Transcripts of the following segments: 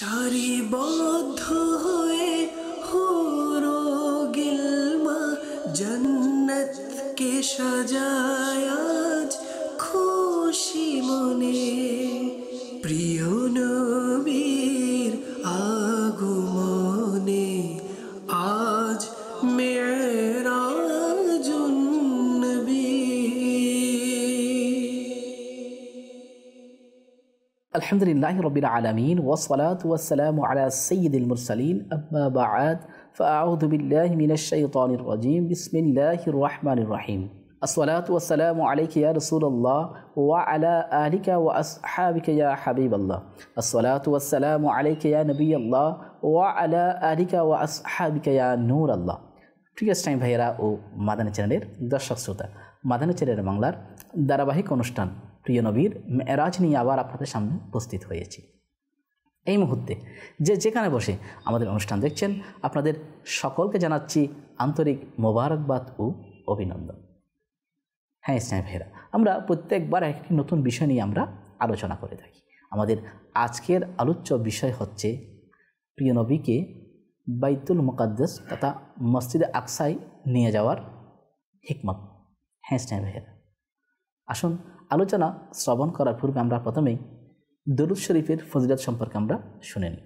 সারিবদ্ধ হয়ে হোরো গিলমা জন্নত কে সাজায় আজ খুশি মনে الحمد لله رب العالمين والصلاة والسلام على سيد المرسلين أما بعد فأعوذ بالله من الشيطان الرجيم بسم الله الرحمن الرحيم الصلاة والسلام عليك يا رسول الله وعلى آلك وأصحابك يا حبيب الله الصلاة والسلام عليك يا نبي الله وعلى آلك وأصحابك يا نور الله ঠিক আছে ও মাদানী চ্যানেলের দর্শক শ্রোতা মাদানী চ্যানেলের বাংলার ধারাবাহিক অনুষ্ঠান প্রিয় নবীর মেয়েরাজ নিয়ে আবার আপনাদের সামনে উপস্থিত হয়েছি এই মুহূর্তে যে যেখানে বসে আমাদের অনুষ্ঠান দেখছেন আপনাদের সকলকে জানাচ্ছি আন্তরিক মোবারকবাদ ও অভিনন্দন হ্যাঁ স্নেহ ভেরা আমরা প্রত্যেকবার একটি নতুন বিষয় নিয়ে আমরা আলোচনা করে থাকি আমাদের আজকের আলোচ্য বিষয় হচ্ছে প্রিয় নবীকে বাইতুল মোকাদ্দেস তথা মসজিদে আকসাই নিয়ে যাওয়ার হিকমত হ্যাঁ স্নেহ ভাইরা আসুন আলোচনা শ্রবণ করার পূর্বে আমরা প্রথমেই দরুদ শরীফের ফজিলত সম্পর্কে আমরা শুনে নিই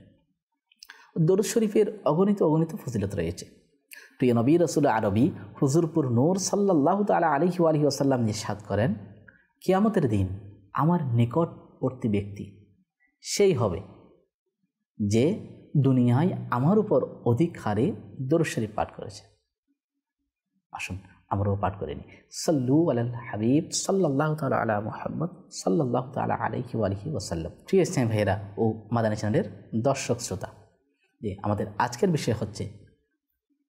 দরুদ শরীফের অগণিত অগণিত ফজিলত রয়েছে প্রিয় নবী রসুল আরবি হুজুরপুর নূর সাল্লাহ তালা আলহি আলহি আসাল্লাম নিঃসাদ করেন কিয়ামতের দিন আমার নিকটবর্তী ব্যক্তি সেই হবে যে দুনিয়ায় আমার উপর অধিক হারে দরুদ শরীফ পাঠ করেছে আসুন আমরাও পাঠ করে নিই সাল্লু আল হাবিব সাল্লাহ তাল আলা মোহাম্মদ সাল্লাহ তাল আলহি আলহি ওসাল্লাম প্রিয় আছে ভাইয়েরা ও মাদানী চ্যানেলের দর্শক শ্রোতা যে আমাদের আজকের বিষয় হচ্ছে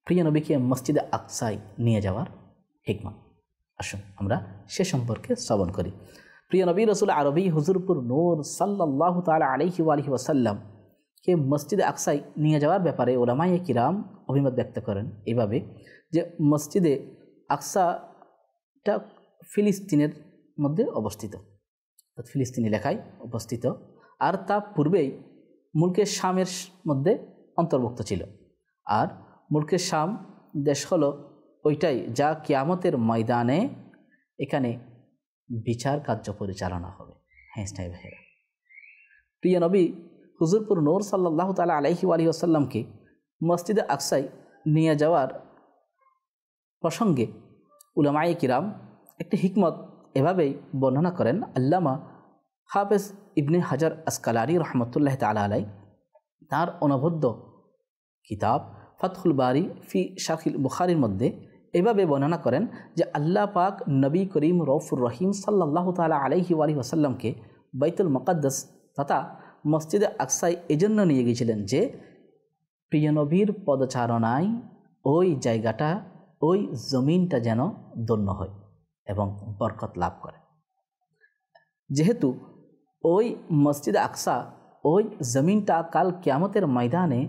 প্রিয় নবীকে মসজিদে আকসাই নিয়ে যাওয়ার হিকমা আসুন আমরা সে সম্পর্কে শ্রবণ করি প্রিয় নবী রসুল আরবি হুজুরপুর নূর সাল্লাহ তাল আলহি আলহি ওসাল্লাম কে মসজিদে আকসাই নিয়ে যাওয়ার ব্যাপারে ওলামাই কিরাম অভিমত ব্যক্ত করেন এভাবে যে মসজিদে আকসাটা ফিলিস্তিনের মধ্যে অবস্থিত ফিলিস্তিনি ফিলিস্তিন এলাকায় অবস্থিত আর তা পূর্বেই মুলকে শামের মধ্যে অন্তর্ভুক্ত ছিল আর মুলকে শাম দেশ হলো ওইটাই যা কিয়ামতের ময়দানে এখানে বিচার কার্য পরিচালনা হবে হ্যাঁ স্নাই ভাইয়েরা প্রিয় নবী হুজুরপুর নোর সাল্লাহ তালা আলাইহি আলী আসাল্লামকে মসজিদে আকসাই নিয়ে যাওয়ার প্রসঙ্গে উলামায়ে কিরাম একটি হিকমত এভাবেই বর্ণনা করেন আল্লামা হাফেজ ইবনে হাজার আসকালারি রহমতুল্লাহ তাল আলাই তাঁর অনবদ্য কিতাব ফাতহুল বারি ফি শাকিল বুখারির মধ্যে এভাবে বর্ণনা করেন যে আল্লাহ পাক নবী করিম রফুর রহিম সাল্লাহ তালা আলাইহি আলি ওসাল্লামকে বাইতুল মকাদ্দাস তথা মসজিদে আকসাই এজন্য নিয়ে গিয়েছিলেন যে প্রিয়নবীর পদচারণায় ওই জায়গাটা ওই জমিনটা যেন ধন্য হয় এবং বরকত লাভ করে যেহেতু ওই মসজিদ আকসা ওই জমিনটা কাল ক্যামতের ময়দানে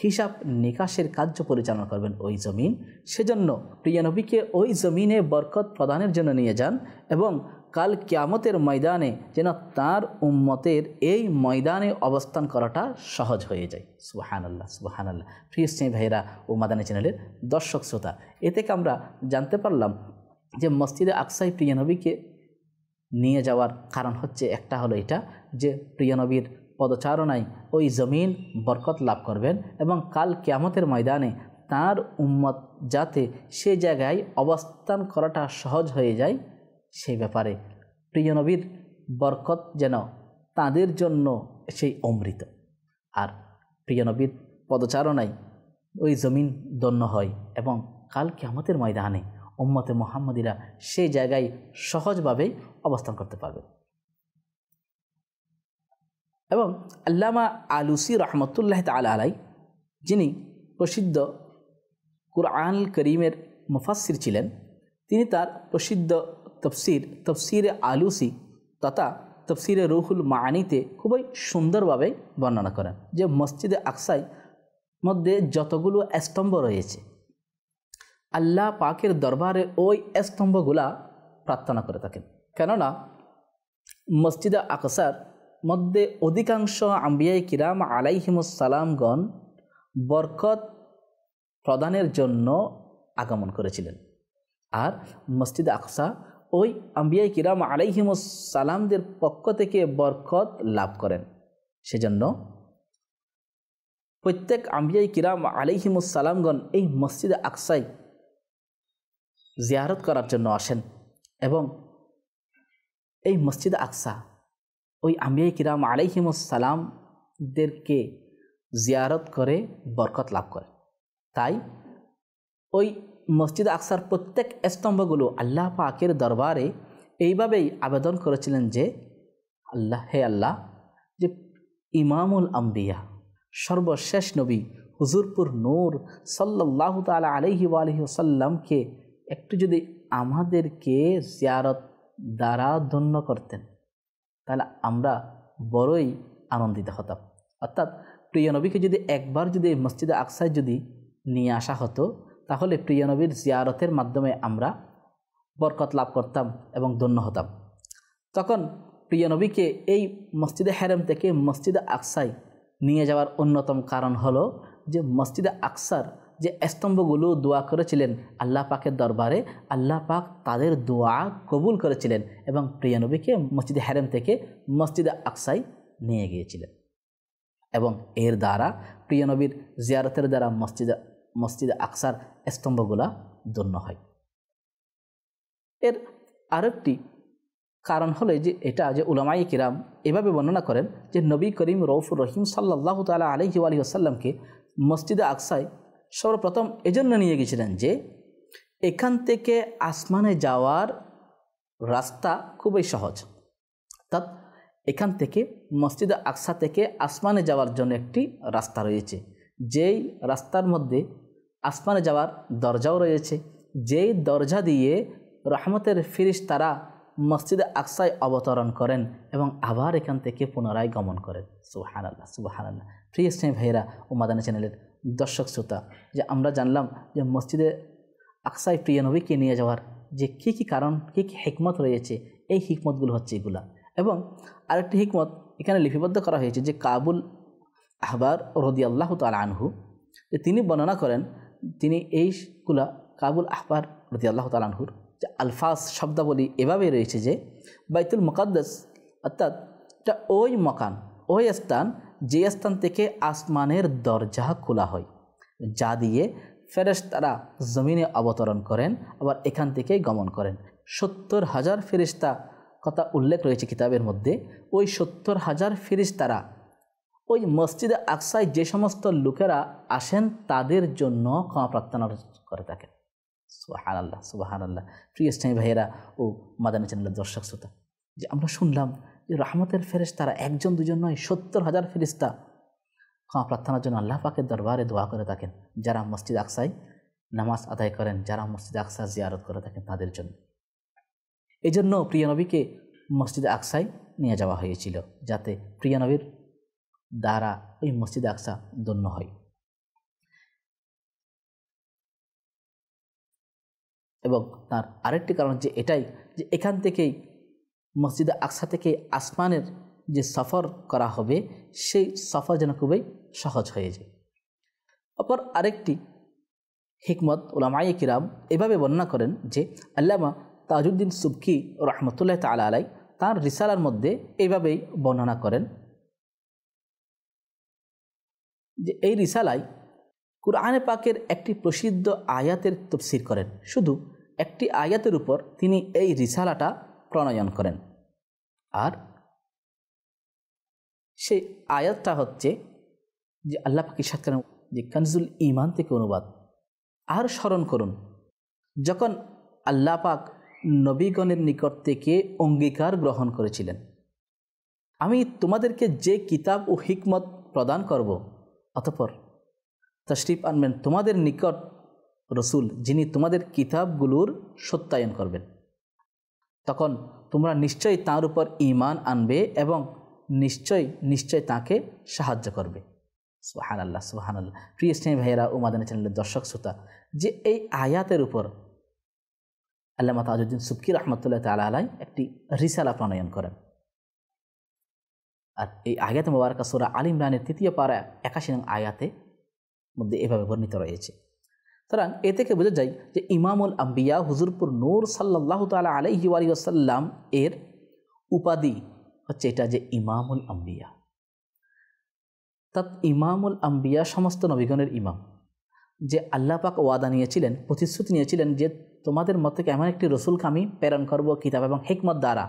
হিসাব নিকাশের কার্য পরিচালনা করবেন ওই জমিন সেজন্য প্রিয়ানবীকে ওই জমিনে বরকত প্রদানের জন্য নিয়ে যান এবং কাল ক্যামতের ময়দানে যেন তার উম্মতের এই ময়দানে অবস্থান করাটা সহজ হয়ে যায় সুবাহান আল্লাহ সুবাহান আল্লাহ প্রিয় স্নেহ ভাইরা ও মাদানী চ্যানেলের দর্শক শ্রোতা এ থেকে আমরা জানতে পারলাম যে মসজিদে আকসাই প্রিয় নবীকে নিয়ে যাওয়ার কারণ হচ্ছে একটা হলো এটা যে প্রিয় নবীর পদচারণায় ওই জমিন বরকত লাভ করবেন এবং কাল কেয়ামতের ময়দানে তার উম্মত যাতে সে জায়গায় অবস্থান করাটা সহজ হয়ে যায় সেই ব্যাপারে প্রিয় নবীর বরকত যেন তাদের জন্য সেই অমৃত আর প্রিয় নবীর পদচারণায় ওই জমিন দন্য হয় এবং কাল কেমতের ময়দানে উম্মতে মোহাম্মদীরা সেই জায়গায় সহজভাবে অবস্থান করতে পারবে এবং আল্লামা আলুসি রহমতুল্লাহ তাল আলাই যিনি প্রসিদ্ধ কুরআন করিমের মুফাসির ছিলেন তিনি তার প্রসিদ্ধ তফসির তফসিরে আলুসি তথা তফসিরে রুহুল মানিতে খুবই সুন্দরভাবে বর্ণনা করেন যে মসজিদে আকসাই মধ্যে যতগুলো স্তম্ভ রয়েছে আল্লাহ পাকের দরবারে ওই স্তম্ভগুলা প্রার্থনা করে থাকেন কেননা মসজিদে আকসার মধ্যে অধিকাংশ আম্বিয়াই কিরাম সালামগণ বরকত প্রদানের জন্য আগমন করেছিলেন আর মসজিদ আকসা ওই আম্বিয়াই কিরাম সালামদের পক্ষ থেকে বরকত লাভ করেন সেজন্য প্রত্যেক আম্বিয়াই কিরাম সালামগণ এই মসজিদে আকসাই জিয়ারত করার জন্য আসেন এবং এই মসজিদ আকসা ওই আম্বিয়াই কিরাম সালামদেরকে জিয়ারত করে বরকত লাভ করে তাই ওই মসজিদ আকসার প্রত্যেক স্তম্ভগুলো আল্লাহ পাকের দরবারে এইভাবেই আবেদন করেছিলেন যে আল্লাহ হে আল্লাহ যে ইমামুল আম্বিয়া সর্বশেষ নবী হুজুরপুর নূর সাল্লাহ তালা আলহি সাল্লামকে একটু যদি আমাদেরকে জিয়ারত দ্বারা ধন্য করতেন তাহলে আমরা বড়ই আনন্দিত হতাম অর্থাৎ প্রিয় নবীকে যদি একবার যদি মসজিদে আকসায় যদি নিয়ে আসা হতো তাহলে প্রিয়নবীর জিয়ারতের মাধ্যমে আমরা বরকত লাভ করতাম এবং ধন্য হতাম তখন প্রিয়নবীকে এই মসজিদে হ্যারেম থেকে মসজিদে আকসাই নিয়ে যাওয়ার অন্যতম কারণ হলো যে মসজিদে আকসার যে স্তম্ভগুলো দোয়া করেছিলেন আল্লাহ পাকের দরবারে আল্লাহ পাক তাদের দোয়া কবুল করেছিলেন এবং প্রিয়নবীকে মসজিদে হ্যারেম থেকে মসজিদে আকসাই নিয়ে গিয়েছিলেন এবং এর দ্বারা প্রিয়নবীর জিয়ারতের দ্বারা মসজিদে মসজিদ আকসার স্তম্ভগুলা জন্য হয় এর আরেকটি কারণ হলো যে এটা যে উলামাই কিরাম এভাবে বর্ণনা করেন যে নবী করিম রৌফুর রহিম সাল্লাহ তালা আলহি আলী আসাল্লামকে মসজিদে আকসায় সর্বপ্রথম এজন্য নিয়ে গেছিলেন যে এখান থেকে আসমানে যাওয়ার রাস্তা খুবই সহজ অর্থাৎ এখান থেকে মসজিদ আকসা থেকে আসমানে যাওয়ার জন্য একটি রাস্তা রয়েছে যেই রাস্তার মধ্যে আসমানে যাওয়ার দরজাও রয়েছে যেই দরজা দিয়ে রহমতের ফিরিস তারা মসজিদে আকসায় অবতরণ করেন এবং আবার এখান থেকে পুনরায় গমন করেন সুহান আল্লাহ সুবাহান আল্লাহ প্রিয় স্নেহ ভাইরা ও মাদানা চ্যানেলের দর্শক শ্রোতা যে আমরা জানলাম যে মসজিদে আকসায় প্রিয় নবীকে নিয়ে যাওয়ার যে কী কী কারণ কী কী হিকমত রয়েছে এই হিকমতগুলো হচ্ছে এগুলা এবং আরেকটি হিকমত এখানে লিপিবদ্ধ করা হয়েছে যে কাবুল আহবার রদি আল্লাহ তাল যে তিনি বর্ণনা করেন তিনি এইগুলা কাবুল আহবার রতি আল্লাহ তালানহুর যে আলফাজ শব্দাবলী এভাবে রয়েছে যে বাইতুল মুকাদ্দাস অর্থাৎ এটা ওই মকান ওই স্থান যে স্থান থেকে আসমানের দরজা খোলা হয় যা দিয়ে ফেরেস তারা জমিনে অবতরণ করেন আবার এখান থেকে গমন করেন সত্তর হাজার ফেরিস্তা কথা উল্লেখ রয়েছে কিতাবের মধ্যে ওই সত্তর হাজার ফেরিস্তারা ওই মসজিদে আকসায় যে সমস্ত লোকেরা আসেন তাদের জন্য ক্ষমা প্রার্থনা করে থাকেন সুহান আল্লাহ সুবাহান আল্লাহ প্রিয় স্থায়ী ভাইয়েরা ও মাদানী চ্যানেলের দর্শক শ্রোতা যে আমরা শুনলাম যে রহমতের তারা একজন দুজন নয় সত্তর হাজার ফেরিস্তা ক্ষমা প্রার্থনার জন্য আল্লাহ পাকের দরবারে দোয়া করে থাকেন যারা মসজিদ আকসায় নামাজ আদায় করেন যারা মসজিদ আকসা জিয়ারত করে থাকেন তাদের জন্য এই জন্য প্রিয়নবীকে মসজিদ আকসায় নিয়ে যাওয়া হয়েছিল যাতে প্রিয়নবীর দ্বারা ওই মসজিদ আকসা ধন্য হয় এবং তার আরেকটি কারণ যে এটাই যে এখান থেকেই মসজিদ আকসা থেকে আসমানের যে সফর করা হবে সেই সফর যেন খুবই সহজ হয়ে যায় অপর আরেকটি হিকমত ওলামাই কিরাম এভাবে বর্ণনা করেন যে আল্লামা তাজউদ্দিন সুবকি রহমতুল্লাহ তালা আলাই তাঁর রিসালার মধ্যে এইভাবেই বর্ণনা করেন যে এই রিসালায় কুরআনে পাকের একটি প্রসিদ্ধ আয়াতের তফসির করেন শুধু একটি আয়াতের উপর তিনি এই রিসালাটা প্রণয়ন করেন আর সেই আয়াতটা হচ্ছে যে আল্লাহ পাকি সাতকার যে কানজুল ইমান থেকে অনুবাদ আর স্মরণ করুন যখন আল্লাহ পাক নবীগণের নিকট থেকে অঙ্গীকার গ্রহণ করেছিলেন আমি তোমাদেরকে যে কিতাব ও হিকমত প্রদান করব অতপর তশরিফ আনবেন তোমাদের নিকট রসুল যিনি তোমাদের কিতাবগুলোর সত্যায়ন করবেন তখন তোমরা নিশ্চয়ই তাঁর উপর ইমান আনবে এবং নিশ্চয় নিশ্চয় তাকে সাহায্য করবে সোহান আল্লাহ সোহান আল্লাহ প্রিয় স্নেহ ভাইয়েরা উমাদানী চ্যানেলের দর্শক শ্রোতা যে এই আয়াতের উপর আল্লাহ আজুদ্দিন সুবকি রহমতুল্লাহ তালা আলাই একটি রিসালা প্রণয়ন করেন আর এই আয়াত মোবারকা সুরা আল ইমরানের তৃতীয় পাড়া একাশি নং আয়াতে মধ্যে এভাবে বর্ণিত রয়েছে সুতরাং এ থেকে বোঝা যায় যে ইমামুল আম্বিয়া হুজুরপুর নূর সাল্লাহ তালা আলাইহি আলিয়াসাল্লাম এর উপাধি হচ্ছে এটা যে ইমামুল আম্বিয়া তৎ ইমামুল আম্বিয়া সমস্ত নবীগণের ইমাম যে আল্লাহ পাক ওয়াদা নিয়েছিলেন প্রতিশ্রুতি নিয়েছিলেন যে তোমাদের মত থেকে এমন একটি রসুলকে আমি প্রেরণ করবো কিতাব এবং হেকমত দ্বারা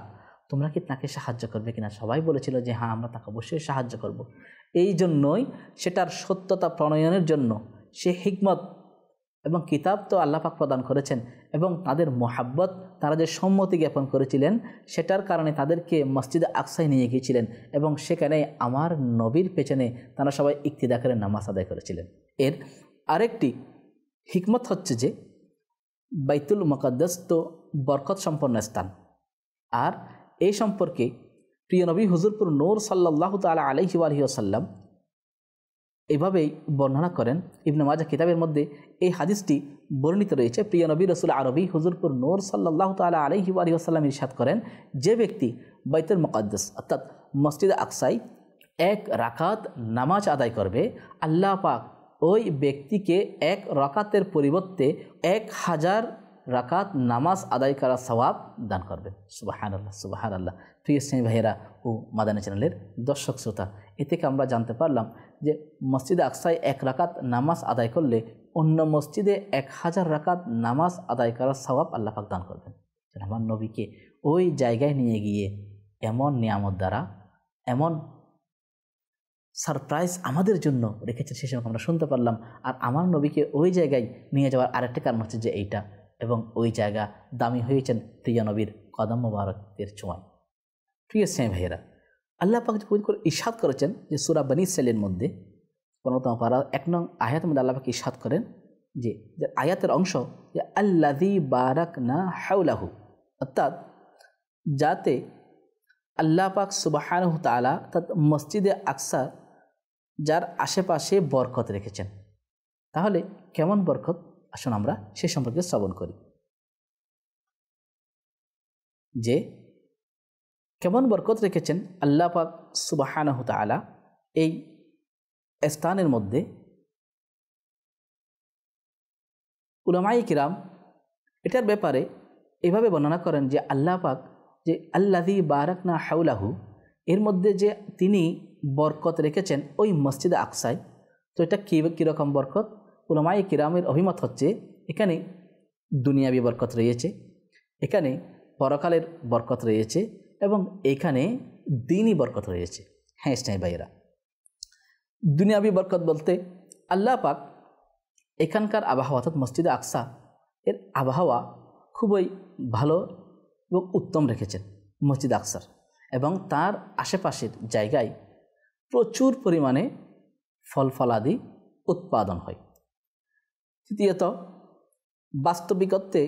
তোমরা কি তাকে সাহায্য করবে কিনা সবাই বলেছিল যে হ্যাঁ আমরা তাকে অবশ্যই সাহায্য করব। এই জন্যই সেটার সত্যতা প্রণয়নের জন্য সে হিকমত এবং কিতাব তো আল্লাপাক প্রদান করেছেন এবং তাদের মোহাব্বত তারা যে সম্মতি জ্ঞাপন করেছিলেন সেটার কারণে তাদেরকে মসজিদে আকসায় নিয়ে গিয়েছিলেন এবং সেখানে আমার নবীর পেছনে তারা সবাই ইক্তিদা করে নামাজ আদায় করেছিলেন এর আরেকটি হিকমত হচ্ছে যে বাইতুল মকদ্দাস তো বরকত সম্পন্ন স্থান আর এই সম্পর্কে প্রিয় নবী হুজুরপুর নোর সাল্লাহ তালা আলহি আলহি আসাল্লাম এভাবেই বর্ণনা করেন ইবনে মাজা কিতাবের মধ্যে এই হাদিসটি বর্ণিত রয়েছে প্রিয় নবী রসুল আরবি হুজুরপুর নোর সাল্লাহ তালা আলহি আলহি আসাল্লাম ইরশাদ করেন যে ব্যক্তি বাইতুল মুকাদ্দাস অর্থাৎ মসজিদ আকসাই এক রাকাত নামাজ আদায় করবে আল্লাহ পাক ওই ব্যক্তিকে এক রকাতের পরিবর্তে এক হাজার রাকাত নামাজ আদায় করা সবাব দান করবেন সুবাহান আল্লাহ সুবাহান আল্লাহ প্রিয় শ্রেণী ভাইয়েরা ও মাদানী চ্যানেলের দর্শক শ্রোতা এ থেকে আমরা জানতে পারলাম যে মসজিদে আকসায় এক রাকাত নামাজ আদায় করলে অন্য মসজিদে এক হাজার রাকাত নামাজ আদায় করার সবাব আল্লাহাক দান করবেন আমার নবীকে ওই জায়গায় নিয়ে গিয়ে এমন নিয়ামত দ্বারা এমন সারপ্রাইজ আমাদের জন্য রেখেছে সে সময় আমরা শুনতে পারলাম আর আমার নবীকে ওই জায়গায় নিয়ে যাওয়ার আরেকটা কারণ হচ্ছে যে এইটা এবং ওই জায়গা দামি হয়েছেন প্রিয় নবীর কদম মোবারকের ছোঁয়ায় প্রিয় সে ভাইয়েরা আল্লাহ পাক করে ইসাদ করেছেন যে সুরা বানি সেলের মধ্যে পনেরোতম পারা এক নং আয়াত মধ্যে আল্লাহ পাক ইসাদ করেন যে আয়াতের অংশ যে আল্লাদি বারাক না হাউলাহু অর্থাৎ যাতে আল্লাহ পাক সুবাহানহ তালা অর্থাৎ মসজিদে আকসার যার আশেপাশে বরকত রেখেছেন তাহলে কেমন বরকত আসুন আমরা সে সম্পর্কে শ্রবণ করি যে কেমন বরকত রেখেছেন আল্লাহ পাক সুবাহানহ তালা এই স্থানের মধ্যে উলামাই কিরাম এটার ব্যাপারে এভাবে বর্ণনা করেন যে আল্লাহ পাক যে আল্লাদি বারাকনা হাউলাহু এর মধ্যে যে তিনি বরকত রেখেছেন ওই মসজিদ আকসায় তো এটা কী কীরকম বরকত ওলামাই কিরামের অভিমত হচ্ছে এখানে দুনিয়াবি বরকত রয়েছে এখানে পরকালের বরকত রয়েছে এবং এখানে দিনই বরকত রয়েছে হ্যাঁ স্নাই ভাইয়েরা দুনিয়াবি বরকত বলতে আল্লাহ পাক এখানকার আবহাওয়া অর্থাৎ মসজিদে আকসা এর আবহাওয়া খুবই ভালো এবং উত্তম রেখেছেন মসজিদ আকসার এবং তার আশেপাশের জায়গায় প্রচুর পরিমাণে ফল ফলাদি উৎপাদন হয় তৃতীয়ত বাস্তবিকত্বে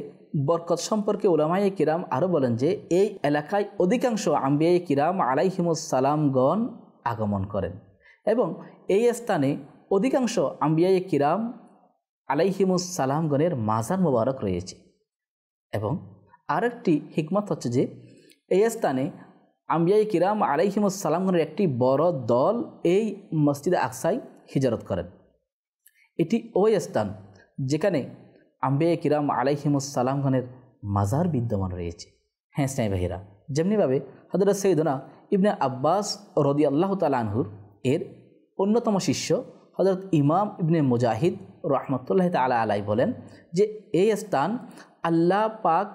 বরকত সম্পর্কে ওলামাইয়ে কিরাম আরও বলেন যে এই এলাকায় অধিকাংশ আম্বিয়াই কিরাম আলাইহিমুসালামগণ আগমন করেন এবং এই স্থানে অধিকাংশ আম্বিয়াই কিরাম আলাইহিমুসালামগণের মাজার মোবারক রয়েছে এবং আরেকটি হিকমত হচ্ছে যে এই স্থানে আম্বিয়াই কিরাম আলাইহিমুসালামগণের একটি বড় দল এই মসজিদে আকসাই হিজরত করেন এটি ওই স্থান যেখানে আম্বে কিরাম আলাইহিমুসালাম খানের মাজার বিদ্যমান রয়েছে হ্যাঁ স্নাই ভাইরা যেমনিভাবে হজরত সৈদনা ইবনে আব্বাস রদি আল্লাহ তালানহুর এর অন্যতম শিষ্য হজরত ইমাম ইবনে মুজাহিদ রহমতুল্লাহ তালা আলাই বলেন যে এই স্থান আল্লাহ পাক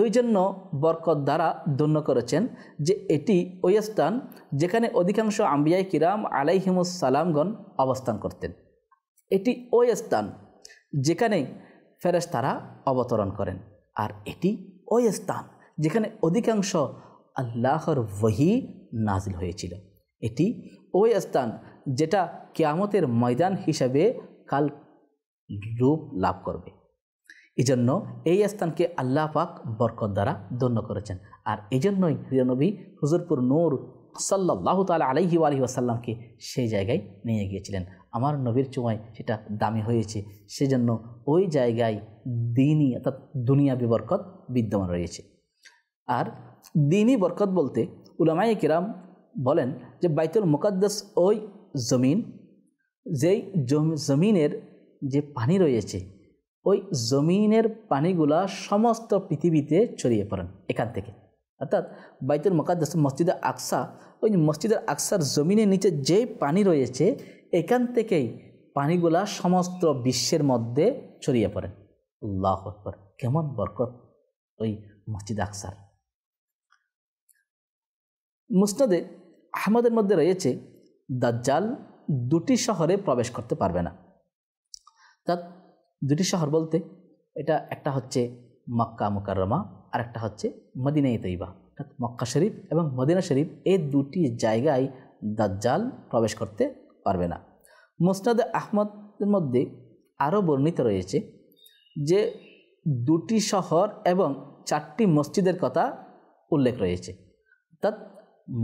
ওই জন্য বরকত দ্বারা ধন্য করেছেন যে এটি ওই স্থান যেখানে অধিকাংশ আম্বিয়াই কিরাম আলাইহিমুসালামগণ অবস্থান করতেন এটি ওই স্থান যেখানে তারা অবতরণ করেন আর এটি ওই স্থান যেখানে অধিকাংশ আল্লাহর ওহি নাজিল হয়েছিল এটি ওই স্থান যেটা কেয়ামতের ময়দান হিসাবে কাল রূপ লাভ করবে এজন্য এই স্থানকে আল্লাহ পাক বরকত দ্বারা ধন্য করেছেন আর এই জন্যই প্রিয়নবী হুজুরপুর নূর সাল্লাহ তাল আলহি আলহি আসাল্লামকে সেই জায়গায় নিয়ে গিয়েছিলেন আমার নবীর চুমায় সেটা দামি হয়েছে সেজন্য ওই জায়গায় দিনই অর্থাৎ দুনিয়া বিবরকত বিদ্যমান রয়েছে আর দিনই বরকত বলতে উলামাই কিরাম বলেন যে বাইতুল মুকাদ্দাস ওই জমিন যেই জমিনের যে পানি রয়েছে ওই জমিনের পানিগুলা সমস্ত পৃথিবীতে ছড়িয়ে পড়েন এখান থেকে অর্থাৎ বাইতুল মকাদ্দাস মসজিদে আকসা ওই মসজিদের আকসার জমিনের নিচে যেই পানি রয়েছে এখান থেকেই পানিগুলা সমস্ত বিশ্বের মধ্যে ছড়িয়ে পড়ে আল্লাহ আকবর কেমন বরকত ওই মসজিদ আকসার মুসনাদে আহমদের মধ্যে রয়েছে দাজ্জাল দুটি শহরে প্রবেশ করতে পারবে না তার দুটি শহর বলতে এটা একটা হচ্ছে মক্কা মুকাররমা আর একটা হচ্ছে মদিনাই তৈবা অর্থাৎ মক্কা শরীফ এবং মদিনা শরীফ এই দুটি জায়গায় দাজ্জাল প্রবেশ করতে পারবে না মোস্তাদ আহমদের মধ্যে আরও বর্ণিত রয়েছে যে দুটি শহর এবং চারটি মসজিদের কথা উল্লেখ রয়েছে তাৎ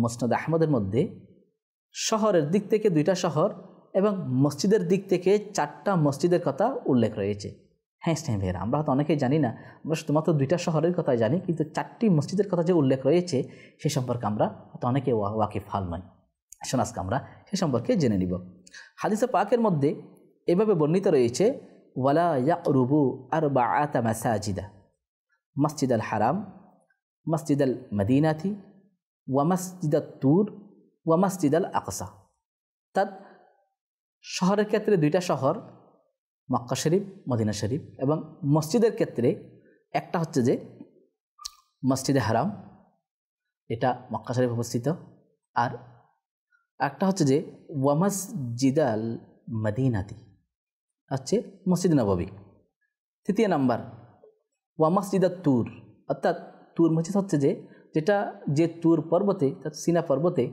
মোস্তাদ আহমদের মধ্যে শহরের দিক থেকে দুইটা শহর এবং মসজিদের দিক থেকে চারটা মসজিদের কথা উল্লেখ রয়েছে হ্যাঁ স্নেহ ভাইয়েরা আমরা হয়তো অনেকেই জানি না আমরা শুধুমাত্র দুইটা শহরের কথা জানি কিন্তু চারটি মসজিদের কথা যে উল্লেখ রয়েছে সে সম্পর্কে আমরা হয়তো অনেকে ওয়াকিফ হাল নয় আসেন আজকে আমরা সে সম্পর্কে জেনে নিব হাদিসা পাকের মধ্যে এভাবে বর্ণিত রয়েছে ওয়ালা ইয়াকরুবু আর বা আতা মাসাজিদা মসজিদ আল হারাম মসজিদ আল মদিনাথি ওয়া মসজিদ আল তুর ওয়া মসজিদ আল আকসা তার শহরের ক্ষেত্রে দুইটা শহর মক্কা শরীফ মদিনা শরীফ এবং মসজিদের ক্ষেত্রে একটা হচ্ছে যে মসজিদে হারাম এটা মক্কা শরীফ অবস্থিত আর একটা হচ্ছে যে ওয়ামাস জিদাল মদিনাতি হচ্ছে মসজিদ নবাবী তৃতীয় নাম্বার ওয়ামাস জিদা তুর অর্থাৎ তুর মসজিদ হচ্ছে যে যেটা যে তুর পর্বতে সিনা পর্বতে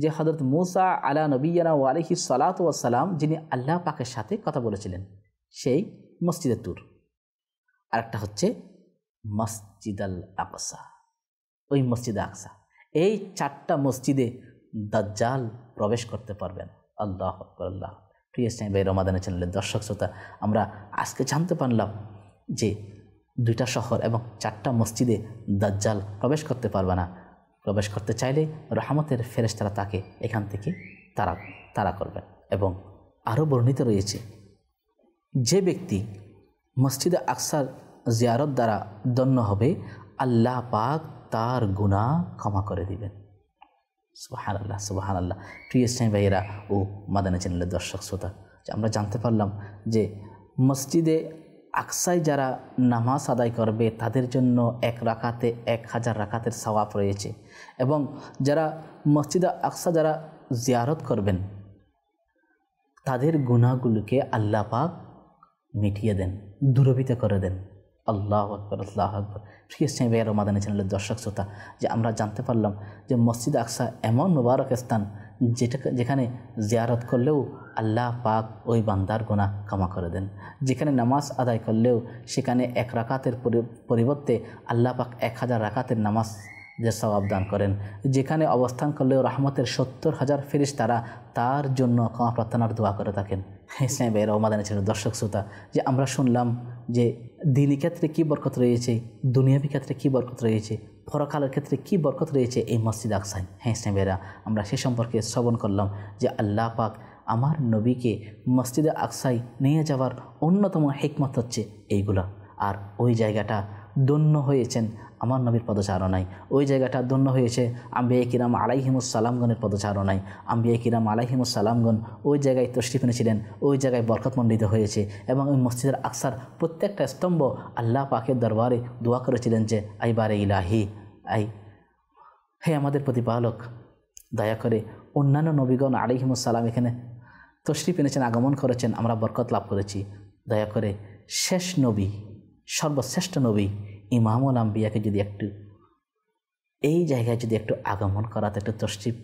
যে হজরত মুসা আলা নবীনা ওয়ালিহি সালাত সালাম যিনি আল্লাহ পাকের সাথে কথা বলেছিলেন সেই মসজিদের তুর আরেকটা হচ্ছে মসজিদ আল আকসা ওই মসজিদ আকসা এই চারটা মসজিদে দাজ্জাল প্রবেশ করতে পারবেন আল্লাহ আল্লাহ প্রিয় স্নেহ ভাই রমাদানের চ্যানেলের দর্শক শ্রোতা আমরা আজকে জানতে পারলাম যে দুইটা শহর এবং চারটা মসজিদে দাজ্জাল প্রবেশ করতে পারবে না প্রবেশ করতে চাইলে রহমতের ফেরেস্তারা তাকে এখান থেকে তারা তারা করবেন এবং আরও বর্ণিত রয়েছে যে ব্যক্তি মসজিদে আকসার জিয়ারত দ্বারা দন্য হবে আল্লাহ পাক তার গুণা ক্ষমা করে দিবেন সোহান আল্লাহ সুবাহান আল্লাহ প্রিয় ইসলামী ভাইয়েরা ও মাদানা চ্যানেলের দর্শক শ্রোতা আমরা জানতে পারলাম যে মসজিদে আকসাই যারা নামাজ আদায় করবে তাদের জন্য এক রাখাতে এক হাজার রাখাতের সওয়াব রয়েছে এবং যারা মসজিদে আকসা যারা জিয়ারত করবেন তাদের গুণাগুলোকে আল্লাপাক মিটিয়ে দেন দুরবিত করে দেন আল্লাহ আকবর আল্লাহ আকবর প্রিয় ইসলামী ভাইয়ের মাদানী চ্যানেলের দর্শক শ্রোতা যে আমরা জানতে পারলাম যে মসজিদ আকসা এমন মুবারক স্থান যেটা যেখানে জিয়ারত করলেও আল্লাহ পাক ওই বান্দার গোনা ক্ষমা করে দেন যেখানে নামাজ আদায় করলেও সেখানে এক রাকাতের পরিবর্তে আল্লাহ পাক এক হাজার রাকাতের নামাজ যে সবাব দান করেন যেখানে অবস্থান করলেও রহমতের সত্তর হাজার ফেরিস তারা তার জন্য ক্ষমা প্রার্থনার দোয়া করে থাকেন হ্যাঁ, ইসলামী ভাইয়ের অমাদানে ছিল দর্শক শ্রোতা যে আমরা শুনলাম যে দিনী ক্ষেত্রে কী বরকত রয়েছে দুনিয়াবী ক্ষেত্রে কী বরকত রয়েছে ফরকালের ক্ষেত্রে কী বরকত রয়েছে এই মসজিদ আকসাই হ্যাঁ ইসলামেরা আমরা সে সম্পর্কে শ্রবণ করলাম যে আল্লাহ পাক আমার নবীকে মসজিদে আকসাই নিয়ে যাওয়ার অন্যতম হেকমত হচ্ছে এইগুলা আর ওই জায়গাটা দন্য হয়েছেন আমার নবীর পদচারণায় ওই জায়গাটা ধন্য হয়েছে আম্বিয়া কিরাম আলাইহিমুসালামগণের পদচারণায় এ কিরাম আলাইহিমুসালামগণ ওই জায়গায় তশরিফ এনেছিলেন ওই জায়গায় বরকতমণ্ডিত হয়েছে এবং ওই মসজিদের আকসার প্রত্যেকটা স্তম্ভ আল্লাহ পাকের দরবারে দোয়া করেছিলেন যে আই বারে ইলাহি আই হে আমাদের প্রতিপালক দয়া করে অন্যান্য নবীগণ আলিহিমুসালাম এখানে তশরিফ এনেছেন আগমন করেছেন আমরা বরকত লাভ করেছি দয়া করে শেষ নবী সর্বশ্রেষ্ঠ নবী ইমামুল আম্বিয়াকে যদি একটু এই জায়গায় যদি একটু আগমন করাতে একটু তসিব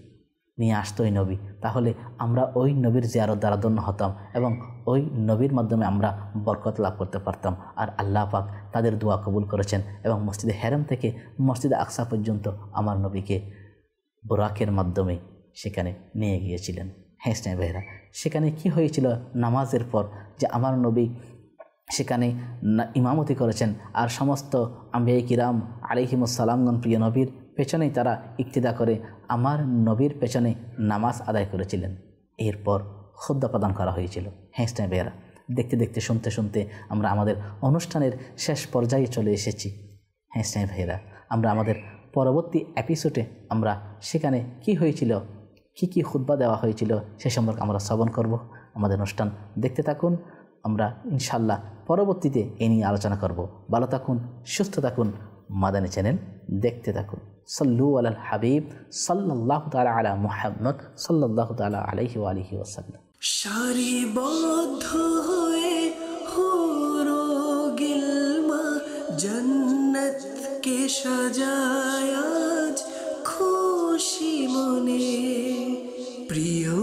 নিয়ে আসতো ওই নবী তাহলে আমরা ওই নবীর জিয়ারত দ্বারা দন্য হতাম এবং ওই নবীর মাধ্যমে আমরা বরকত লাভ করতে পারতাম আর আল্লাহ পাক তাদের দোয়া কবুল করেছেন এবং মসজিদে হেরম থেকে মসজিদে আকসা পর্যন্ত আমার নবীকে বোরাকের মাধ্যমে সেখানে নিয়ে গিয়েছিলেন হ্যাঁ স্নাই ভাইরা সেখানে কি হয়েছিল নামাজের পর যে আমার নবী সেখানে ইমামতি করেছেন আর সমস্ত আম্বিয়াই কিরাম আলিহিমুসালামগণ প্রিয় নবীর পেছনেই তারা ইক্তিদা করে আমার নবীর পেছনে নামাজ আদায় করেছিলেন এরপর খদ্দা প্রদান করা হয়েছিল হ্যাঁ বেয়ারা দেখতে দেখতে শুনতে শুনতে আমরা আমাদের অনুষ্ঠানের শেষ পর্যায়ে চলে এসেছি হ্যাঁ স্নেহ ভাইয়েরা আমরা আমাদের পরবর্তী এপিসোডে আমরা সেখানে কি হয়েছিল কি কি খুদ্া দেওয়া হয়েছিল সে সম্পর্কে আমরা শ্রবণ করব আমাদের অনুষ্ঠান দেখতে থাকুন আমরা ইনশাল্লাহ পরবর্তীতে এ নিয়ে আলোচনা করব ভালো থাকুন সুস্থ থাকুন মাদানি চ্যানেল দেখতে থাকুন সল্লু আল হাবিব সাল্লাহ তালা আলা মোহাম্মদ সাল্লাহ তালা আলহি আলহি ওসাল্লাম সারিবদ্ধ হয়ে হো গিলমা জন্নত কে সাজায় আজ খুশি মনে প্রিয়